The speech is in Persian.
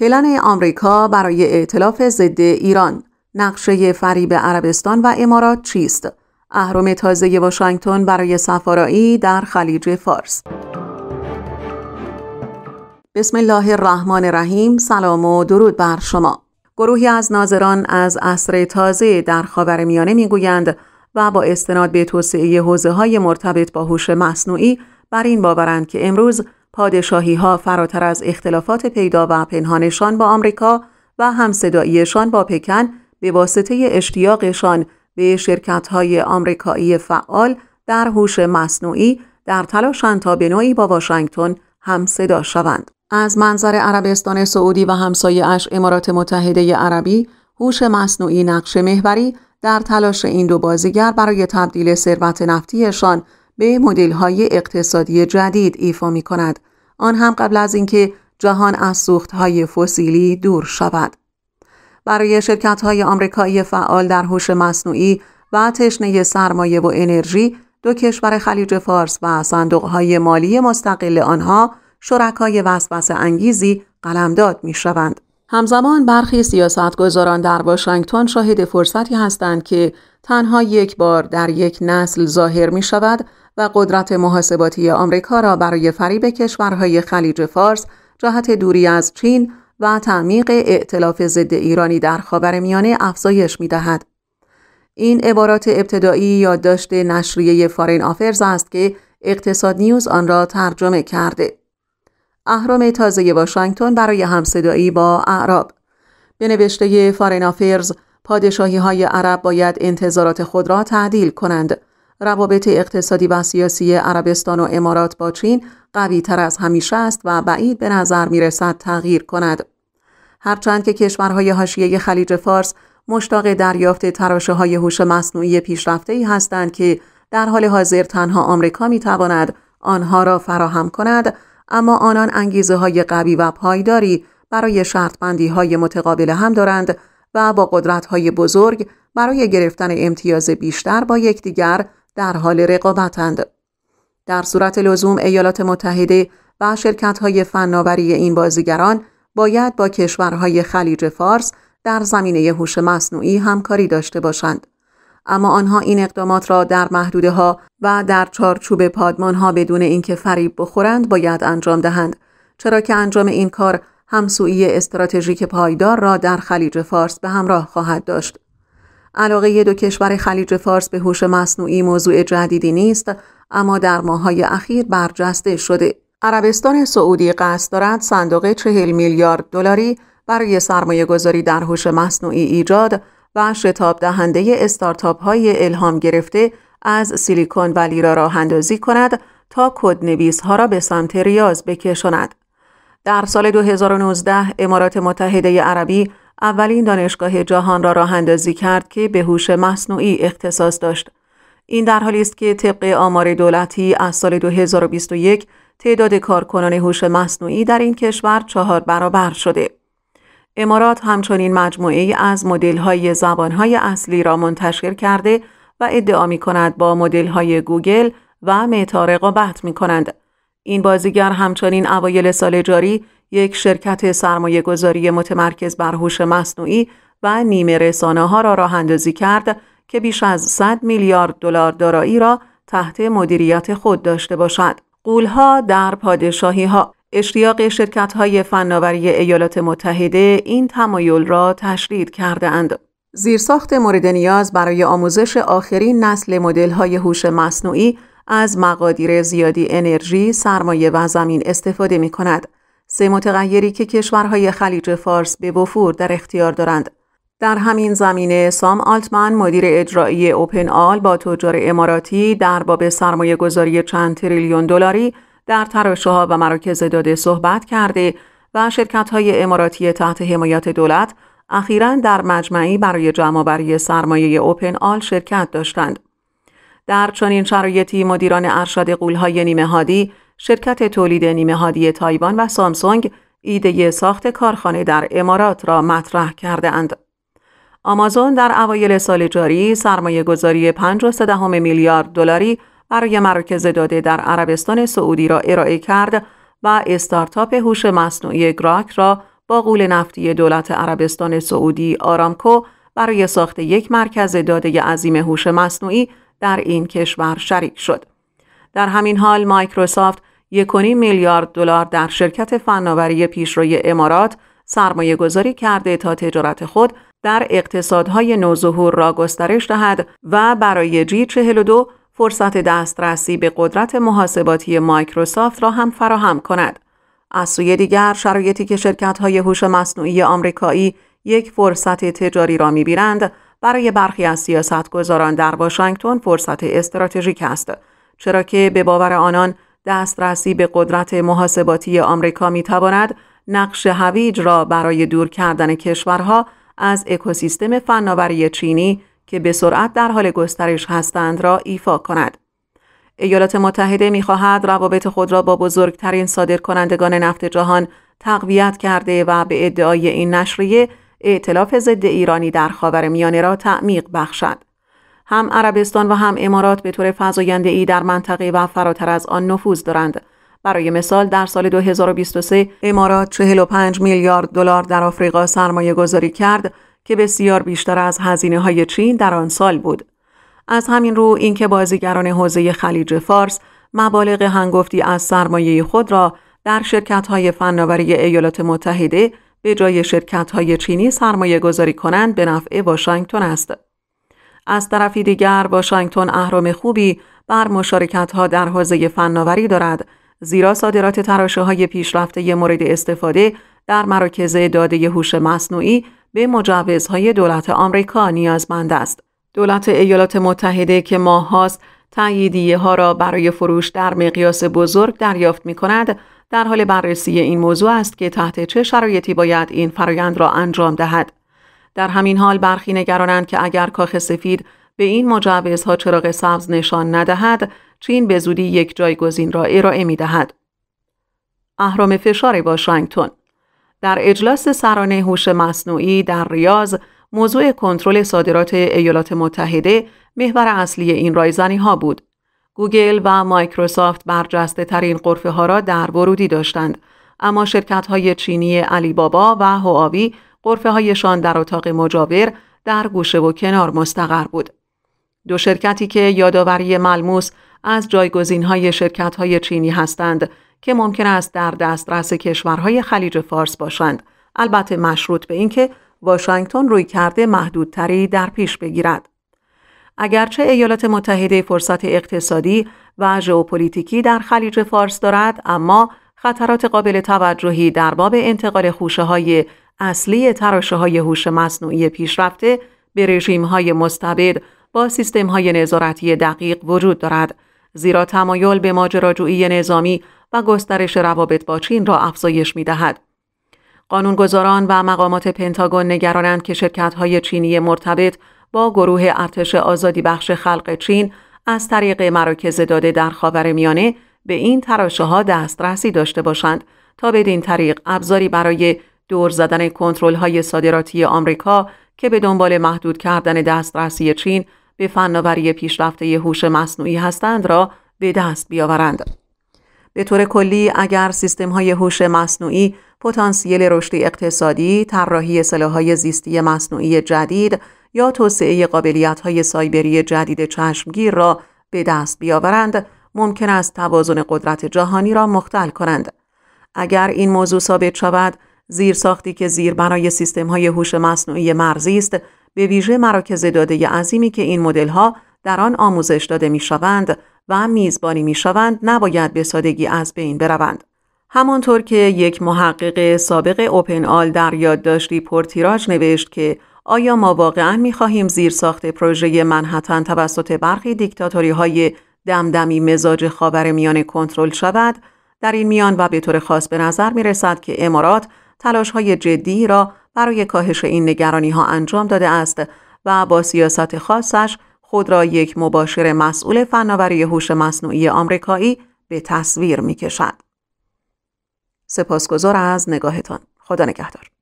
پلن آمریکا برای ائتلاف ضد ایران نقشه فریب عربستان و امارات چیست اهرم تازه واشنگتن برای سفارایی در خلیج فارس بسم الله الرحمن الرحیم سلام و درود بر شما گروهی از ناظران از عصر تازه در میانه میگویند و با استناد به توسعه حوزه های مرتبط با هوش مصنوعی بر این باورند که امروز پادشاهی ها فراتر از اختلافات پیدا و پنهانشان با آمریکا و همصداییشان با پکن به واسطه اشتیاقشان به شرکت های آمریکایی فعال در هوش مصنوعی در تلاشند تا به نوعی با واشنگتن صدا شوند. از منظر عربستان سعودی و همسایه اش امارات متحده عربی هوش مصنوعی نقش محوری در تلاش این دو بازیگر برای تبدیل ثروت نفتیشان به مدل های اقتصادی جدید ایفا می کند. آن هم قبل از اینکه جهان از سوخت های فسیلی دور شود. برای شرکت های آمریکایی فعال در هوش مصنوعی و تشنه سرمایه و انرژی دو کشور خلیج فارس و صندوق های مالی مستقل آنها شرکای وسوسه انگیزی قلمداد می شوند. همزمان برخی سیاستگزاران در واشنگتن شاهد فرصتی هستند که تنها یک بار در یک نسل ظاهر می شود و قدرت محاسباتی آمریکا را برای فریب کشورهای خلیج فارس جهت دوری از چین و تعمیق ائتلاف ضد ایرانی در میانه افزایش می دهد. این عبارات ابتدایی یادداشت نشریه فارین آفرز است که اقتصاد نیوز آن را ترجمه کرده. اهرام تازه واشنگتن برای همصدایی با اعراب به نوشته فارین آفرز پادشاهی های عرب باید انتظارات خود را تعدیل کنند روابط اقتصادی و سیاسی عربستان و امارات با چین قوی تر از همیشه است و بعید به نظر می رسد تغییر کند. هرچند که کشورهای هاشیه خلیج فارس مشتاق دریافت تراشه های هوش مصنوعی پیشرفته ای هستند که در حال حاضر تنها آمریکا می تواند آنها را فراهم کند اما آنان انگیزه های قوی و پایداری برای شرط بندی های متقابل هم دارند و با قدرت های بزرگ برای گرفتن امتیاز بیشتر با یکدیگر در حال رقابتند. در صورت لزوم ایالات متحده و های فناوری این بازیگران باید با کشورهای خلیج فارس در زمینه هوش مصنوعی همکاری داشته باشند. اما آنها این اقدامات را در محدوده ها و در چارچوب پادمان ها بدون اینکه فریب بخورند باید انجام دهند چرا که انجام این کار همسویی استراتژیک پایدار را در خلیج فارس به همراه خواهد داشت. علاقه دو کشور خلیج فارس به هوش مصنوعی موضوع جدیدی نیست اما در ماهای اخیر برجسته شده عربستان سعودی قصد دارد صندوق چهل میلیارد دلاری برای سرمایه گذاری در هوش مصنوعی ایجاد و شتاب دهنده استارتاپ های الهام گرفته از سیلیکون ولی را راه اندازی کند تا نویس ها را به سمت ریاض بکشاند. در سال 2019 امارات متحده عربی اولین دانشگاه جهان را راه اندازی کرد که به هوش مصنوعی اختصاص داشت. این در حالی است که طبق آمار دولتی از سال 2021 تعداد کارکنان هوش مصنوعی در این کشور چهار برابر شده. امارات همچنین مجموعه از مدل‌های زبان‌های اصلی را منتشر کرده و ادعا می کند با مدل‌های گوگل و متا رقابت می کنند. این بازیگر همچنین اوایل سال جاری یک شرکت سرمایه گذاری متمرکز بر هوش مصنوعی و نیمه رسانه ها را راه اندازی کرد که بیش از 100 میلیارد دلار دارایی را تحت مدیریت خود داشته باشد. قولها در پادشاهی ها اشتیاق شرکت های فناوری ایالات متحده این تمایل را تشرید کرده اند. زیرساخت مورد نیاز برای آموزش آخرین نسل مدل های هوش مصنوعی از مقادیر زیادی انرژی، سرمایه و زمین استفاده می کند. سه متغیری که کشورهای خلیج فارس به وفور در اختیار دارند. در همین زمینه سام آلتمن مدیر اجرایی اوپن آل با تجار اماراتی در باب سرمایه گذاری چند تریلیون دلاری در تراشه و مراکز داده صحبت کرده و شرکت های اماراتی تحت حمایت دولت اخیرا در مجمعی برای برای سرمایه اوپن آل شرکت داشتند. در چنین شرایطی مدیران ارشد قولهای نیمه هادی شرکت تولید نیمه هادی تایوان و سامسونگ ایده ساخت کارخانه در امارات را مطرح کرده اند. آمازون در اوایل سال جاری سرمایه گذاری 5.3 میلیارد دلاری برای مرکز داده در عربستان سعودی را ارائه کرد و استارتاپ هوش مصنوعی گراک را با غول نفتی دولت عربستان سعودی آرامکو برای ساخت یک مرکز داده عظیم هوش مصنوعی در این کشور شریک شد. در همین حال مایکروسافت یکونی میلیارد دلار در شرکت فناوری پیشروی امارات سرمایه گذاری کرده تا تجارت خود در اقتصادهای نوظهور را گسترش دهد و برای جی 42 فرصت دسترسی به قدرت محاسباتی مایکروسافت را هم فراهم کند. از سوی دیگر شرایطی که شرکت‌های هوش مصنوعی آمریکایی یک فرصت تجاری را می‌بینند برای برخی از سیاستگزاران در واشنگتن فرصت استراتژیک است چرا که به باور آنان دسترسی به قدرت محاسباتی آمریکا می تواند نقش هویج را برای دور کردن کشورها از اکوسیستم فناوری چینی که به سرعت در حال گسترش هستند را ایفا کند. ایالات متحده میخواهد روابط خود را با بزرگترین صادرکنندگان نفت جهان تقویت کرده و به ادعای این نشریه ائتلاف ضد ایرانی در خاور میانه را تعمیق بخشد. هم عربستان و هم امارات به طور فزاینده ای در منطقه و فراتر از آن نفوذ دارند. برای مثال در سال 2023 امارات 45 میلیارد دلار در آفریقا سرمایه گذاری کرد که بسیار بیشتر از هزینه های چین در آن سال بود. از همین رو اینکه بازیگران حوزه خلیج فارس مبالغ هنگفتی از سرمایه خود را در شرکت های فناوری ایالات متحده به جای شرکت های چینی سرمایه گذاری کنند به نفع واشنگتن است. از طرفی دیگر واشنگتن اهرام خوبی بر ها در حوزه فناوری دارد زیرا صادرات تراشه های پیشرفته مورد استفاده در مراکز داده هوش مصنوعی به مجوزهای دولت آمریکا نیازمند است. دولت ایالات متحده که ماه هاست تاییدیه ها را برای فروش در مقیاس بزرگ دریافت می کند در حال بررسی این موضوع است که تحت چه شرایطی باید این فرایند را انجام دهد. در همین حال برخی نگرانند که اگر کاخ سفید به این مجوزها چراغ سبز نشان ندهد چین به زودی یک جایگزین را ارائه می دهد. اهرام فشار واشنگتن در اجلاس سرانه هوش مصنوعی در ریاض موضوع کنترل صادرات ایالات متحده محور اصلی این رایزنی ها بود. گوگل و مایکروسافت برجسته ترین قرفه ها را در ورودی داشتند اما شرکت های چینی علی بابا و هواوی قرفه هایشان در اتاق مجاور در گوشه و کنار مستقر بود. دو شرکتی که یادآوری ملموس از جایگزین های شرکت های چینی هستند که ممکن است در دسترس کشورهای خلیج فارس باشند البته مشروط به اینکه واشنگتن روی کرده محدودتری در پیش بگیرد اگرچه ایالات متحده فرصت اقتصادی و ژئوپلیتیکی در خلیج فارس دارد اما خطرات قابل توجهی در باب انتقال خوشه های اصلی تراشه های هوش مصنوعی پیشرفته به رژیم های مستبد با سیستم های نظارتی دقیق وجود دارد زیرا تمایل به ماجراجویی نظامی و گسترش روابط با چین را افزایش می دهد. قانونگذاران و مقامات پنتاگون نگرانند که های چینی مرتبط با گروه ارتش آزادی بخش خلق چین از طریق مراکز داده در میانه به این تراشه ها دسترسی داشته باشند تا بدین طریق ابزاری برای دور زدن کنترل های صادراتی آمریکا که به دنبال محدود کردن دسترسی چین به فناوری پیشرفته هوش مصنوعی هستند را به دست بیاورند. به طور کلی اگر سیستم های هوش مصنوعی پتانسیل رشد اقتصادی، طراحی سلاحهای زیستی مصنوعی جدید یا توسعه قابلیت های سایبری جدید چشمگیر را به دست بیاورند، ممکن است توازن قدرت جهانی را مختل کنند. اگر این موضوع ثابت شود، زیرساختی ساختی که زیر برای سیستم های هوش مصنوعی مرزی است به ویژه مراکز داده عظیمی که این مدل ها در آن آموزش داده می شوند و میزبانی می شوند نباید به سادگی از بین بروند. همانطور که یک محقق سابق اوپن آل در یادداشتی پرتیراژ نوشت که آیا ما واقعا می خواهیم زیر ساخت پروژه منحتن توسط برخی دیکتاتوری های دمدمی مزاج خاور میان کنترل شود؟ در این میان و به طور خاص به نظر می که امارات تلاش های جدی را برای کاهش این نگرانی ها انجام داده است و با سیاست خاصش خود را یک مباشر مسئول فناوری هوش مصنوعی آمریکایی به تصویر می کشد. سپاسگزار از نگاهتان. خدا نگهدار.